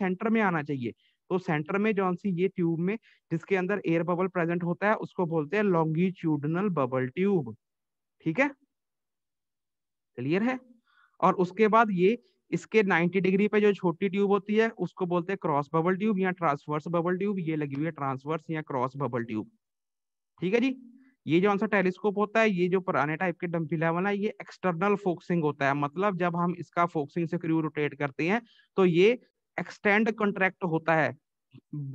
Centre में आना चाहिए तो सेंटर में जो सी ये ट्यूब में जिसके अंदर एयर बबल प्रेजेंट होता है उसको बोलते हैं लॉन्गिट्यूडनल बबल ट्यूब ठीक है क्लियर है और उसके बाद ये इसके 90 डिग्री पे जो छोटी ट्यूब होती है उसको बोलते हैं क्रॉस बबल ट्यूब या ट्रांसवर्स बबल ट्यूब ये लगी हुई है ट्रांसवर्स या क्रॉस बबल ट्यूब ठीक है जी ये जो आंसर टेलीस्कोप होता है ये जो पुराने टाइप के डम्पी लेवल है ये एक्सटर्नल फोक्सिंग होता है मतलब जब हम इसका फोक्सिंग से क्रू रोटेट करते हैं तो ये एक्सटेंड कंट्रैक्ट होता है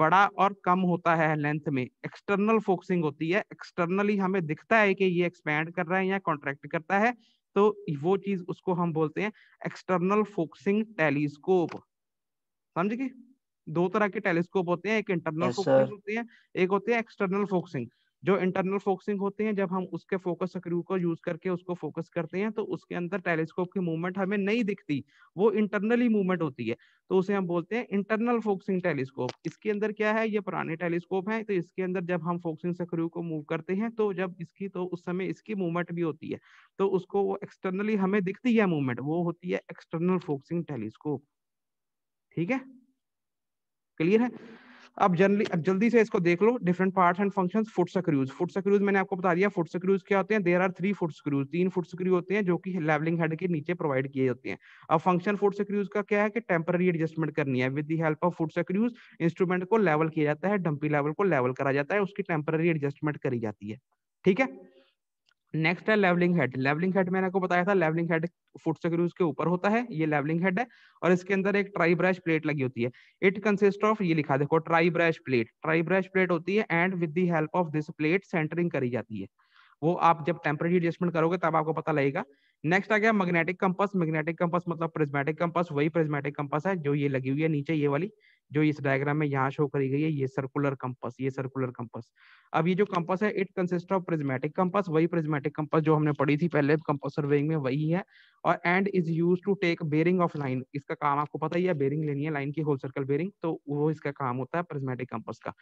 बड़ा और कम होता है लेंथ में एक्सटर्नल फोकसिंग होती है एक्सटर्नली हमें दिखता है कि ये एक्सपेंड कर रहा है या कॉन्ट्रैक्ट करता है तो वो चीज उसको हम बोलते हैं एक्सटर्नल फोकसिंग टेलीस्कोप समझ गए दो तरह के टेलीस्कोप होते हैं एक इंटरनल yes, फोकसिंग होते हैं एक होते हैं एक्सटर्नल फोकसिंग जो इंटरनल फोकसिंग होती है जब हम उसके फोकस स्क्रू को यूज करके उसको फोकस करते हैं तो उसके अंदर टेलीस्कोप की मूवमेंट हमें नहीं दिखती वो इंटरनली मूवमेंट होती है तो उसे हम बोलते हैं इंटरनल फोकसिंग टेलीस्कोप इसके अंदर क्या है ये पुराने टेलीस्कोप है तो इसके अंदर जब हम फोकसिंग स्क्रू को मूव करते हैं तो जब इसकी तो उस समय इसकी मूवमेंट भी होती है तो उसको वो एक्सटर्नली हमें दिखती है मूवमेंट वो होती है एक्सटर्नल फोकसिंग टेलीस्कोप ठीक है क्लियर है अब जनरली अब जल्दी से इसको देख लो different parts and function foot screws foot screws मैंने आपको बता दिया फुट स्क्रूज क्या होते हैं there are three foot screws तीन फुट स्क्रू होते हैं जो कि लेवलिंग हेड के नीचे प्रोवाइड किए जाते हैं अब फंक्शन फुट स्क्रूज का क्या है कि टेम्पररी एडजस्टमेंट करनी है with the help of foot screws instrument को लेवल किया जाता है डंपी लेवल को लेवल करा जाता है उसकी टेम्पररी एडजस्टमेंट करी जाती है ठीक है नेक्स्ट है लेवलिंग हेड लेवलिंग हेड मैंने आपको बताया था लेवलिंग हेड फुट स्क्रूज के ऊपर होता है ये लेवलिंग हेड है और इसके अंदर एक ट्राई ब्रश प्लेट लगी होती है इट कंसिस्ट ऑफ ये लिखा देखो tribrach plate tribrach plate होती है and with the help of this plate centering करी जाती है वो आप जब टेम्परेरी एडजस्टमेंट करोगे तब आपको पता लगेगा नेक्स्ट आ गया मैग्नेटिक कंपस मैग्नेटिक कंपस मतलब प्रिज्मेटिक कंपस वही प्रिज्मेटिक कंपस है जो ये लगी हुई है नीचे ये वाली जो इस डायग्राम में यहाँ शो करी गई है ये सर्कुलर कंपस ये सर्कुलर कंपस अब ये जो कंपस है it consist of prismatic compass वही प्रिज्मेटिक कंपस जो हमने पढ़ी थी पहले कंपस सर्वेइंग में वही है और and is use to take bearing of line इसका काम आपको पता ही है बेरिंग लेनी है लाइन की होल सर्कल बेरिंग तो वो इसका काम होता है प्रिज्मेटिक कंपस का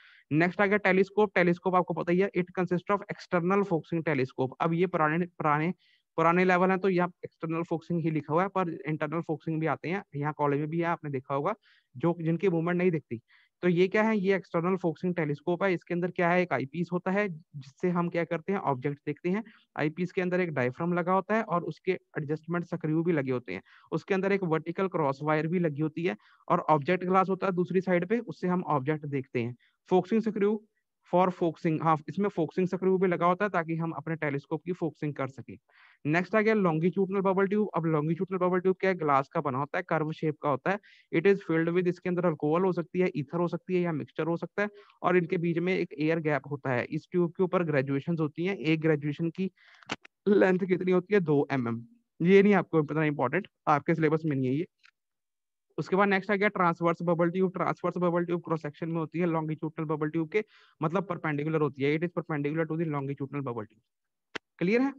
नेक्स्ट आ गया टेलीस्कोप टेलीस्कोप आपको पता ही है it consist of external focusing telescope अब ये पुराने पुराने पुराने लेवल है तो यहाँ एक्सटर्नल फोक्सिंग ही लिखा हुआ है पर इंटरनल फोक्सिंग भी आते हैं यहाँ कॉलेज में भी है आपने देखा होगा जो जिनकी मूवमेंट नहीं दिखती तो ये क्या है ये एक्सटर्नल फोक्सिंग टेलीस्कोप है इसके अंदर क्या है एक आईपीस होता है जिससे हम क्या करते हैं ऑब्जेक्ट देखते हैं आईपीस के अंदर एक डायफ्राम लगा होता है और उसके एडजस्टमेंट सक्रिय भी लगे होते हैं उसके अंदर एक वर्टिकल क्रॉस वायर भी लगी होती है और ऑब्जेक्ट ग्लास होता है दूसरी साइड पे उससे हम ऑब्जेक्ट देखते हैं फोक्सिंग सक्रिय फॉर फोक्सिंग हाँ इसमें फोक्सिंग स्क्रू भी लगा होता है ताकि हम अपने टेलीस्कोप की फोक्सिंग कर सके नेक्स्ट आ गया लॉन्गिट्यूडनल बबल ट्यूब अब लॉन्गिट्यूडनल बबल ट्यूब क्या है ग्लास का बना होता है कर्व शेप का होता है इट इज फिल्ड विद इसके अंदर अल्कोहल हो सकती है ईथर हो सकती है या मिक्सचर हो सकता है और इनके बीच में एक एयर गैप होता है इस ट्यूब के ऊपर ग्रेजुएशन होती है एक ग्रेजुएशन की लेंथ कितनी होती है दो एम mm. ये नहीं आपको इतना इंपॉर्टेंट आपके सिलेबस में नहीं है ये उसके बाद नेक्स्ट आ गया transverse bubble tube transverse bubble tube cross section में होती है लॉन्गिट्यूडनल बबल ट्यूब के मतलब परपेंडिकुलर होती है it is perpendicular to the longitudinal bubble tube clear है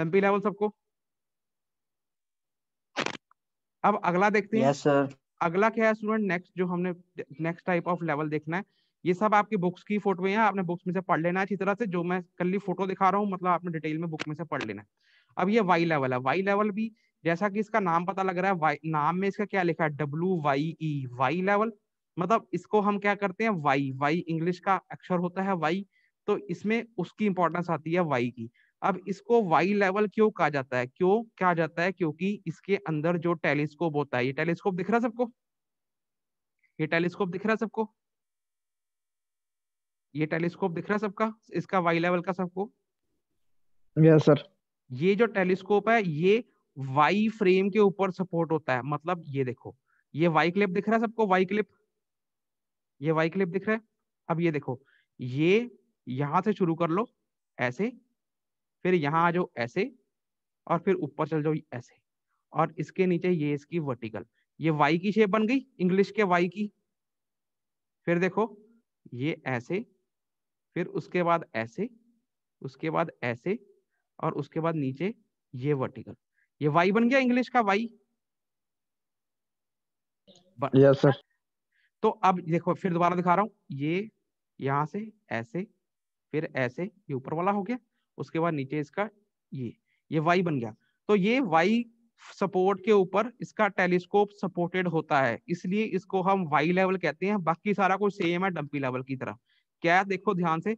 डंपी लेवल सबको अब अगला देखते हैं yes, sir. अगला क्या है स्टूडेंट नेक्स्ट जो हमने नेक्स्ट टाइप ऑफ लेवल देखना है ये सब आपकी बुक्स की फोटो है आपने बुक्स में से पढ़ लेना है अच्छी तरह से जो मैं कल फोटो दिखा रहा हूँ मतलब आपने डिटेल में बुक में से पढ़ लेना है अब ये वाई लेवल है वाई लेवल भी जैसा कि इसका नाम पता लग रहा है वाई नाम में इसका क्या लिखा है W Y E Y level मतलब इसको हम क्या करते हैं वाई वाई इंग्लिश का अक्षर होता है वाई तो इसमें उसकी इंपॉर्टेंस आती है वाई की अब इसको वाई लेवल क्यों कहा जाता है क्यों कहा जाता है क्योंकि इसके अंदर जो टेलीस्कोप होता है ये टेलीस्कोप दिख रहा है सबको ये टेलीस्कोप दिख रहा है सबको ये टेलीस्कोप दिख रहा है सबका इसका वाई लेवल का सबको यस सर ये जो टेलीस्कोप है ये वाई फ्रेम के ऊपर सपोर्ट होता है मतलब ये देखो ये वाई क्लिप दिख रहा है सबको वाई क्लिप ये वाई क्लिप दिख रहा है अब ये देखो ये यहां से शुरू कर लो ऐसे फिर यहाँ आ जाओ ऐसे और फिर ऊपर चल जाओ ऐसे और इसके नीचे ये इसकी वर्टिकल ये वाई की शेप बन गई इंग्लिश के वाई की फिर देखो ये ऐसे फिर उसके बाद ऐसे उसके बाद ऐसे और उसके बाद नीचे ये वर्टिकल ये वाई बन गया इंग्लिश का वाई यस सर तो अब देखो फिर दोबारा दिखा रहा हूं ये यहां से ऐसे फिर ऐसे ये ऊपर वाला हो गया उसके बाद नीचे इसका ये ये वाई बन गया तो ये वाई सपोर्ट के ऊपर इसका टेलीस्कोप सपोर्टेड होता है इसलिए इसको हम वाई लेवल कहते हैं बाकी सारा कुछ सेम है डम्पी लेवल की तरह क्या देखो ध्यान से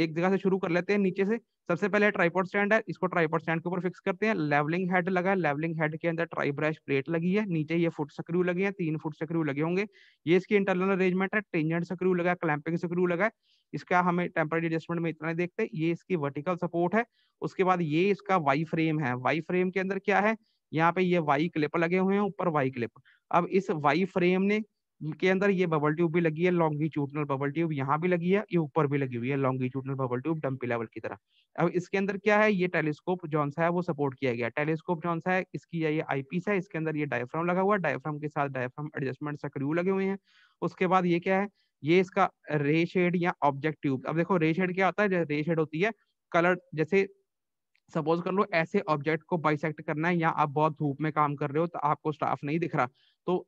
एक जगह से शुरू कर लेते हैं नीचे से सबसे पहले ट्राईपोर्ट स्टैंड है इसको ट्राईपोर्ट स्टैंड के ऊपर फिक्स करते हैं लेवलिंग हेड लगा है लेवलिंग हेड के अंदर ट्राई ब्रश प्लेट लगी है नीचे ये फुट स्क्रू लगे हैं तीन फुट स्क्रू लगे होंगे ये इसकी इंटरनल अरेंजमेंट है टेंजेंट स्क्रू लगा क्लैंपिंग स्क्रू लगा इसका हमें टेम्पर एडजस्टमेंट में इतना देखते ये इसकी वर्टिकल सपोर्ट है उसके बाद ये इसका वाई फ्रेम है वाई फ्रेम के अंदर क्या है यहाँ पे ये वाई क्लिप लगे हुए हैं ऊपर वाई क्लिप अब इस वाई फ्रेम ने इनके अंदर ये बबल ट्यूब भी लगी है लॉन्गिट्यूडनल बबल ट्यूब यहाँ भी लगी है ये ऊपर भी लगी हुई है longitudinal bubble tube dumpy level की तरह अब इसके अंदर क्या है ये टेलीस्कोप जॉन सा है वो सपोर्ट किया गया टेलीस्कोप जॉन सा है इसकी ये आईपीस है इसके अंदर ये डायफ्राम लगा हुआ है डायफ्राम के साथ डायफ्राम एडजस्टमेंट सक्रू लगे हुए हैं उसके बाद ये क्या है ये इसका रे शेड या ऑब्जेक्ट ट्यूब अब देखो रे शेड क्या होता है रे शेड होती है कलर जैसे सपोज कर लो ऐसे ऑब्जेक्ट को बाइसेक्ट करना है या आप बहुत धूप में काम कर रहे हो तो आपको स्टाफ नहीं दिख रहा तो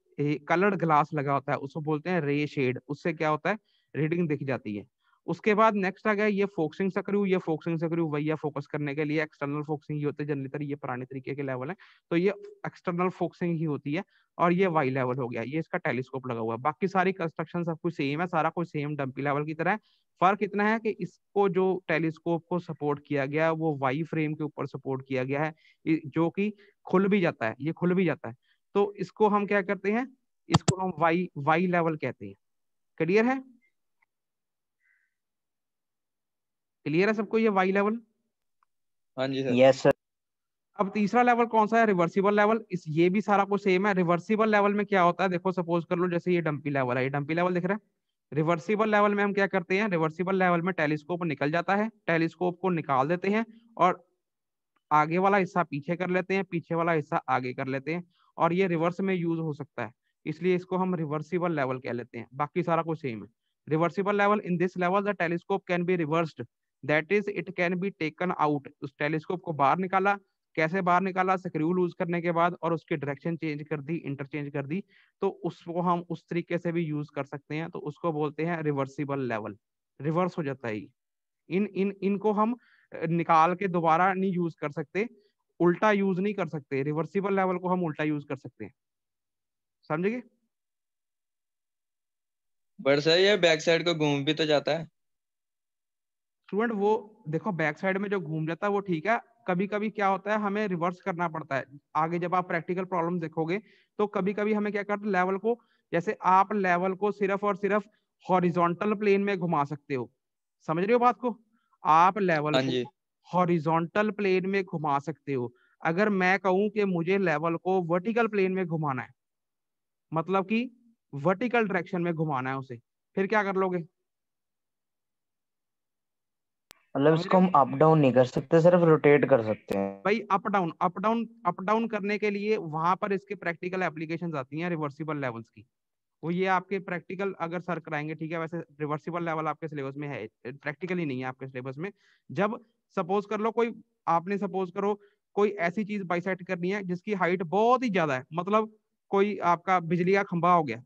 कलर्ड ग्लास लगा होता है उसको बोलते हैं रे शेड उससे क्या होता है रीडिंग दिख जाती है उसके बाद नेक्स्ट आ गया ये फोकसिंग सक्रू ये फोकसिंग सक्रू वही फोकस करने के लिए एक्सटर्नल फोकसिंग ही होते हैं जनरली ये पुराने तरीके के लेवल है तो ये एक्सटर्नल फोकसिंग ही होती है और ये वाई लेवल हो गया ये इसका टेलीस्कोप लगा हुआ है बाकी सारी कंस्ट्रक्शन सब कुछ सेम है सारा कुछ सेम डम्पी लेवल की तरह है फर्क इतना है कि इसको जो टेलीस्कोप को सपोर्ट किया गया है वो वाई फ्रेम के ऊपर सपोर्ट किया गया है जो कि खुल भी जाता है ये खुल भी जाता है तो इसको हम क्या करते हैं इसको हम वाई वाई लेवल कहते हैं क्लियर है क्लियर है सबको ये वाई लेवल हाँ जी सर यस सर अब तीसरा लेवल कौन सा है रिवर्सिबल लेवल इस ये भी सारा कुछ सेम है रिवर्सिबल लेवल में क्या होता है देखो सपोज कर लो जैसे ये डंपी लेवल है ये डंपी लेवल दिख रहा है रिवर्सिबल लेवल में हम क्या करते हैं रिवर्सिबल लेवल में टेलीस्कोप निकल जाता है टेलीस्कोप को निकाल देते हैं और आगे वाला हिस्सा पीछे कर लेते हैं पीछे वाला हिस्सा आगे कर लेते हैं और ये रिवर्स में यूज हो सकता है इसलिए इसको हम रिवर्सिबल लेवल कह लेते हैं बाकी सारा कुछ सेम है reversible level in this level the telescope can be reversed that is it can be taken out उस टेलीस्कोप को बाहर निकाला कैसे बाहर निकाला स्क्रू लूज करने के बाद और उसकी डायरेक्शन चेंज कर दी इंटरचेंज कर दी तो उसको हम उस तरीके से भी यूज कर सकते हैं तो उसको बोलते हैं रिवर्सिबल लेवल रिवर्स हो जाता है इन इन इनको हम निकाल के दोबारा नहीं यूज कर सकते उल्टा यूज नहीं कर सकते रिवर्सिबल लेवल को हम उल्टा यूज कर सकते हैं समझे बट सर ये बैक साइड को घूम भी तो जाता है स्टूडेंट वो देखो बैक साइड में जो घूम जाता है वो ठीक है कभी कभी क्या होता है हमें रिवर्स करना पड़ता है आगे जब आप प्रैक्टिकल प्रॉब्लम देखोगे तो कभी कभी हमें क्या करते लेवल को जैसे आप लेवल को सिर्फ और सिर्फ हॉरिजॉन्टल प्लेन में घुमा सकते हो समझ रहे हो बात को आप लेवल हॉरिजोंटल हॉरिजॉन्टल प्लेन में घुमा सकते हो अगर मैं कहूं कि मुझे लेवल को वर्टिकल प्लेन में घुमाना है मतलब कि वर्टिकल डायरेक्शन में घुमाना है उसे फिर क्या कर लोगे मतलब इसको हम अप डाउन नहीं कर सकते सिर्फ रोटेट कर सकते हैं भाई up down up down up down करने के लिए वहां पर इसके प्रैक्टिकल एप्लीकेशंस आती हैं रिवर्सिबल लेवल्स की वो ये आपके प्रैक्टिकल अगर सर कराएंगे ठीक है वैसे रिवर्सिबल लेवल आपके सिलेबस में है प्रैक्टिकली नहीं है आपके सिलेबस में जब सपोज कर लो कोई आपने सपोज करो कोई ऐसी चीज बाइसेट करनी है जिसकी हाइट बहुत ही ज्यादा है मतलब कोई आपका बिजली का खंभा हो गया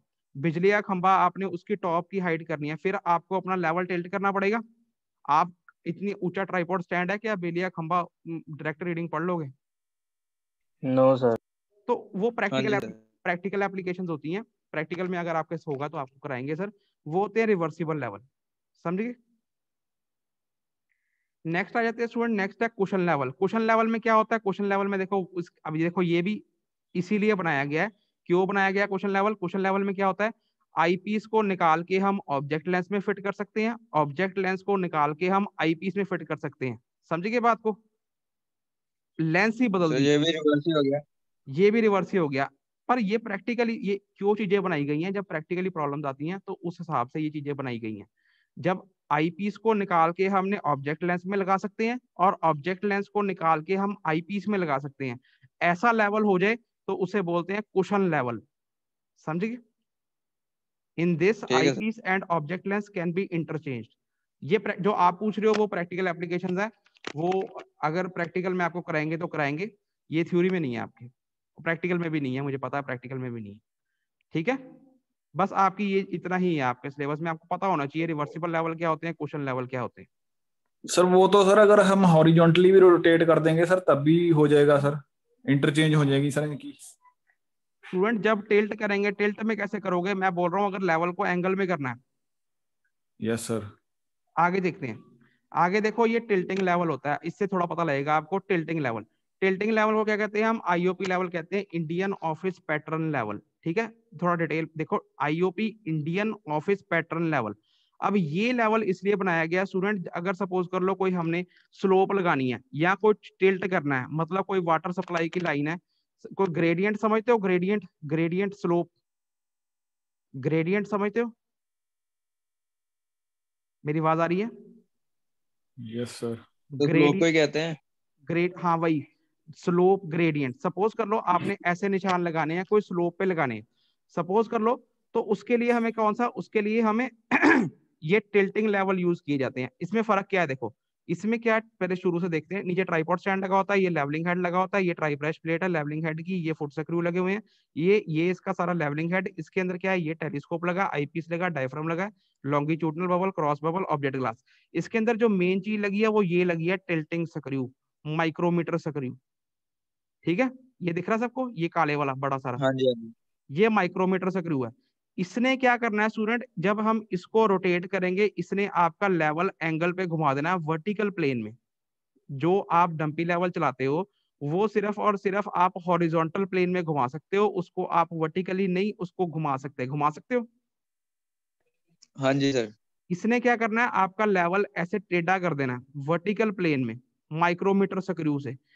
बिजली का खंभा आपने उसकी टॉप की हाइट करनी है फिर आपको अपना लेवल टेल्ट करना पड़ेगा आप इतनी ऊंचा ट्राइपॉड स्टैंड है कि आप बेलिया खंबा डायरेक्ट रीडिंग पढ़ लोगे नो no, सर तो वो प्रैक्टिकल प्रैक्टिकल एप्लीकेशंस होती हैं प्रैक्टिकल में अगर आपके होगा तो आपको कराएंगे सर वो होते हैं रिवर्सिबल लेवल समझिए नेक्स्ट आ जाते हैं स्टूडेंट नेक्स्ट है क्वेश्चन लेवल क्वेश्चन लेवल में क्या होता है क्वेश्चन लेवल में देखो अभी देखो ये भी इसीलिए बनाया गया है क्यों बनाया गया क्वेश्चन लेवल क्वेश्चन लेवल में क्या होता है आईपीस को निकाल के हम ऑब्जेक्ट लेंस में फिट कर सकते हैं ऑब्जेक्ट लेंस को निकाल के हम आईपीस में फिट कर सकते हैं समझिए बात को लेंस ही बदल तो ये भी रिवर्स ही हो गया ये भी रिवर्स ही हो गया पर ये प्रैक्टिकली ये क्यों चीजें बनाई गई हैं जब प्रैक्टिकली प्रॉब्लम आती हैं तो उस हिसाब से ये चीजें बनाई गई हैं जब आईपीस को निकाल के हमने ऑब्जेक्ट लेंस में लगा सकते हैं और ऑब्जेक्ट लेंस को निकाल के हम आईपीस में लगा सकते हैं ऐसा लेवल हो जाए तो उसे बोलते हैं कुशन लेवल समझिए in this eyepiece and object lens can be interchange ये जो आप पूछ रहे हो वो प्रैक्टिकल एप्लीकेशन है वो अगर प्रैक्टिकल में आपको कराएंगे तो कराएंगे ये थ्योरी में नहीं है आपके प्रैक्टिकल में भी नहीं है मुझे पता है प्रैक्टिकल में भी नहीं है ठीक है बस आपकी ये इतना ही है आपके सिलेबस में आपको पता होना चाहिए रिवर्सिबल लेवल क्या होते हैं क्वेश्चन लेवल क्या होते हैं सर वो तो सर अगर हम हॉरिजॉन्टली भी रोटेट कर देंगे सर तब भी हो जाएगा सर इंटरचेंज हो जाएगी सर इनकी स्टूडेंट जब टेल्ट करेंगे टेल्ट में कैसे करोगे मैं बोल रहा हूँ अगर लेवल को एंगल में करना है यस yes, सर आगे देखते हैं आगे देखो ये टिल्टिंग लेवल होता है इससे थोड़ा पता लगेगा आपको टिल्टिंग लेवल टिल्टिंग लेवल को क्या कहते हैं हम आईओपी लेवल कहते हैं इंडियन ऑफिस पैटर्न लेवल ठीक है थोड़ा डिटेल देखो IOP Indian office pattern level अब ये लेवल इसलिए बनाया गया स्टूडेंट अगर सपोज कर लो कोई हमने स्लोप लगानी है या कोई टिल्ट करना है मतलब कोई वाटर सप्लाई की लाइन है कोई ग्रेडियंट समझते हो ग्रेडियंट ग्रेडियंट स्लोप ग्रेडियंट समझते हो मेरी आवाज आ रही है यस सर ग्रेड कोई कहते हैं ग्रेड हाँ वही स्लोप ग्रेडियंट सपोज कर लो आपने ऐसे निशान लगाने हैं कोई स्लोप पे लगाने सपोज कर लो तो उसके लिए हमें कौन सा उसके लिए हमें ये टिल्टिंग लेवल यूज किए जाते हैं इसमें फर्क क्या है देखो इसमें क्या पहले शुरू से देखते हैं नीचे ट्राईपॉड स्टैंड लगा होता है ये लेवलिंग हेड लगा होता है ये ट्राई ब्रश प्लेट है लेवलिंग हेड की ये फुट स्क्रू लगे हुए हैं ये ये इसका सारा लेवलिंग हेड इसके अंदर क्या है ये टेलीस्कोप लगा आईपीस लगा डायफ्राम लगा longitudinal bubble cross bubble object glass इसके अंदर जो मेन चीज लगी है वो ये लगी है टेल्टिंग सक्रू माइक्रोमीटर सक्रू ठीक है ये दिख रहा है सबको ये काले वाला बड़ा सारा हाँ जी, हाँ जी। ये माइक्रोमीटर सक्रू है इसने क्या करना है स्टूडेंट जब हम इसको रोटेट करेंगे इसने आपका लेवल एंगल पे घुमा देना है वर्टिकल प्लेन में जो आप डंपी लेवल चलाते हो वो सिर्फ और सिर्फ आप हॉरिजॉन्टल प्लेन में घुमा सकते हो उसको आप वर्टिकली नहीं उसको घुमा सकते घुमा सकते हो हाँ जी सर इसने क्या करना है आपका लेवल ऐसे टेढ़ा कर देना है वर्टिकल प्लेन में माइक्रोमीटर स्क्रू से